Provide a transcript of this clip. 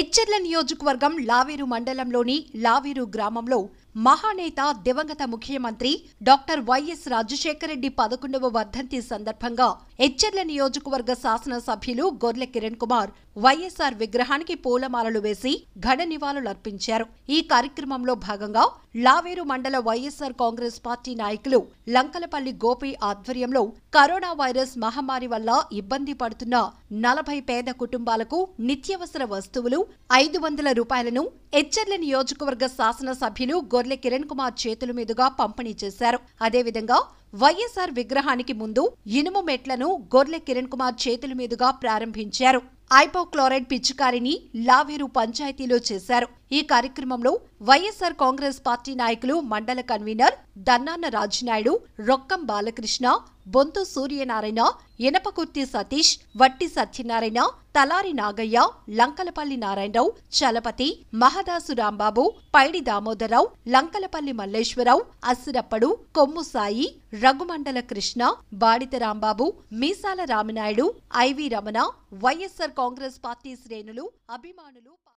ఎచ్చర్ల నియోజకవర్గం లావేరు మండలంలోని లావేరు గ్రామంలో మహానేత దివంగత ముఖ్యమంత్రి డాక్టర్ వైఎస్ రాజశేఖరరెడ్డి రెడ్డి పదకొండవ వర్ధంతి సందర్భంగా ఎచ్చెర్ల నియోజకవర్గ శాసనసభ్యులు గొర్ల కిరణ్ కుమార్ వైఎస్ఆర్ విగ్రహానికి పూలమాలలు వేసి ఘన నివాళులర్పించారు ఈ కార్యక్రమంలో భాగంగా లావేరు మండల వైఎస్ఆర్ కాంగ్రెస్ పార్టీ నాయకులు లంకలపల్లి గోపి ఆధ్వర్యంలో కరోనా వైరస్ మహమ్మారి వల్ల ఇబ్బంది పడుతున్న నలభై పేద కుటుంబాలకు నిత్యవసర వస్తువులు ఐదు వందల రూపాయలను ఎచ్చెర్ల నియోజకవర్గ శాసనసభ్యులు గొర్రె మురళీ కిరణ్ కుమార్ చేతుల మీదుగా పంపిణీ చేశారు అదేవిధంగా వైఎస్ఆర్ విగ్రహానికి ముందు ఇనుము మెట్లను గొర్లె కిరణ్ కుమార్ చేతుల మీదుగా ప్రారంభించారు ఐపోక్లోరైడ్ పిచ్చికారిని లావేరు పంచాయతీలో చేశారు ఈ కార్యక్రమంలో వైఎస్ఆర్ కాంగ్రెస్ పార్టీ నాయకులు మండల కన్వీనర్ దన్నాన రాజనాయుడు రొక్కం బాలకృష్ణ బొంతు సూర్యనారాయణ ఇనపకుర్తి సతీష్ వట్టి సత్యనారాయణ తలారి నాగయ్య లంకలపల్లి నారాయణరావు చలపతి మహదాసు రాంబాబు పైడి దామోదరరావు లంకలపల్లి మల్లేశ్వరరావు అస్సిరప్పడు కొమ్ము సాయి రఘుమండల కృష్ణ బాడిత రాంబాబు మీసాల రామినాయుడు ఐవి రమణ వైఎస్సార్ కాంగ్రెస్ పార్టీ శ్రేణులు అభిమానులు